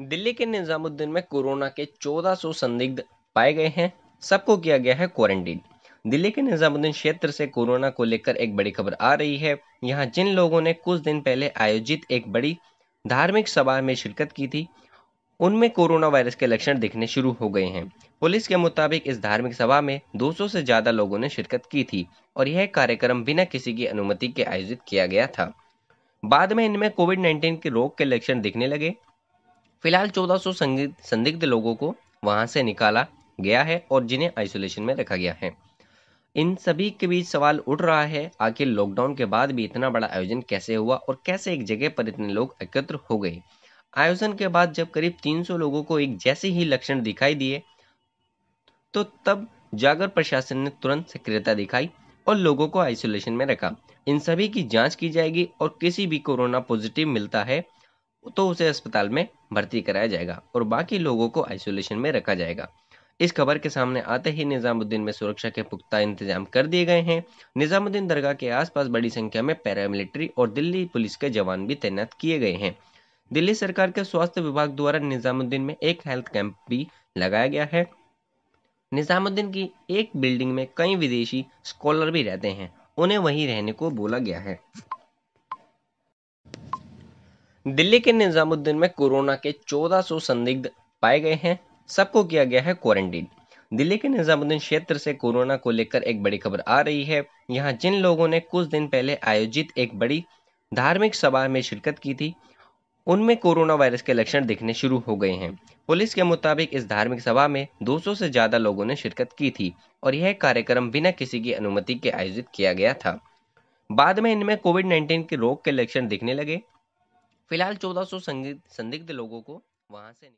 दिल्ली के निजामुद्दीन में कोरोना के 1400 संदिग्ध पाए गए हैं सबको किया गया है क्वारंटीन दिल्ली के निजामुद्दीन क्षेत्र से कोरोना को लेकर एक बड़ी खबर आ रही है यहाँ जिन लोगों ने कुछ दिन पहले आयोजित एक बड़ी धार्मिक सभा में शिरकत की थी उनमें कोरोना वायरस के लक्षण दिखने शुरू हो गए हैं पुलिस के मुताबिक इस धार्मिक सभा में 200 से ज्यादा लोगों ने शिरकत की थी और यह कार्यक्रम बिना किसी की अनुमति के आयोजित किया गया था बाद में इनमें कोविड 19 के रोग के लक्षण दिखने लगे फिलहाल 1400 संदिग्ध लोगों को वहां से निकाला गया है और जिन्हें आइसोलेशन में रखा गया है इन सभी के बीच सवाल उठ रहा है आखिर लॉकडाउन के बाद भी इतना बड़ा आयोजन कैसे हुआ और कैसे एक जगह पर इतने लोग एकत्र हो गए आयोजन के बाद जब करीब 300 लोगों को एक जैसे ही लक्षण दिखाई दिए तो तब जागर प्रशासन ने तुरंत सक्रियता दिखाई और लोगों को आइसोलेशन में रखा इन सभी की जांच की जाएगी और किसी भी कोरोना पॉजिटिव मिलता है तो उसे अस्पताल में भर्ती कराया जाएगा और बाकी लोगों को आइसोलेशन में रखा जाएगा इस खबर के सामने आते ही निजामुद्दीन में सुरक्षा के पुख्ता इंतजाम कर दिए गए हैं निजामुद्दीन दरगाह के आसपास बड़ी संख्या में पैरामिलिट्री और दिल्ली पुलिस के जवान भी तैनात किए गए हैं दिल्ली सरकार के स्वास्थ्य विभाग द्वारा निजामुद्दीन में एक हेल्थ कैंप भी लगाया गया है निजामुद्दीन की एक बिल्डिंग में कई विदेशी स्कॉलर भी रहते हैं उन्हें वहीं रहने को बोला गया है दिल्ली के निजामुद्दीन में कोरोना के 1400 संदिग्ध पाए गए हैं सबको किया गया है क्वारंटीन दिल्ली के निजामुद्दीन क्षेत्र से कोरोना को लेकर एक बड़ी खबर आ रही है यहाँ जिन लोगों ने कुछ दिन पहले आयोजित एक बड़ी धार्मिक सभा में शिरकत की थी उनमें कोरोना वायरस के लक्षण दिखने शुरू हो गए हैं पुलिस के मुताबिक इस धार्मिक सभा में 200 से ज़्यादा लोगों ने शिरकत की थी और यह कार्यक्रम बिना किसी की अनुमति के आयोजित किया गया था बाद में इनमें कोविड 19 के रोग के लक्षण दिखने लगे फिलहाल चौदह सौ संदिग्ध लोगों को वहां से